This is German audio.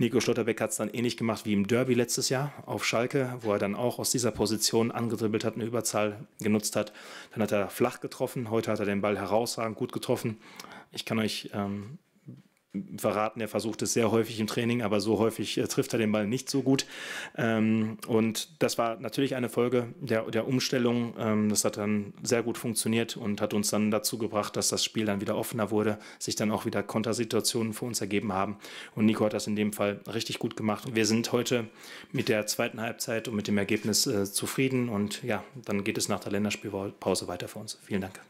Nico Schlotterbeck hat es dann ähnlich gemacht wie im Derby letztes Jahr auf Schalke, wo er dann auch aus dieser Position angedribbelt hat, eine Überzahl genutzt hat. Dann hat er flach getroffen, heute hat er den Ball herausragend gut getroffen. Ich kann euch ähm, verraten. Er versucht es sehr häufig im Training, aber so häufig äh, trifft er den Ball nicht so gut. Ähm, und das war natürlich eine Folge der, der Umstellung. Ähm, das hat dann sehr gut funktioniert und hat uns dann dazu gebracht, dass das Spiel dann wieder offener wurde, sich dann auch wieder Kontersituationen für uns ergeben haben. Und Nico hat das in dem Fall richtig gut gemacht. Wir sind heute mit der zweiten Halbzeit und mit dem Ergebnis äh, zufrieden. Und ja, dann geht es nach der Länderspielpause weiter für uns. Vielen Dank.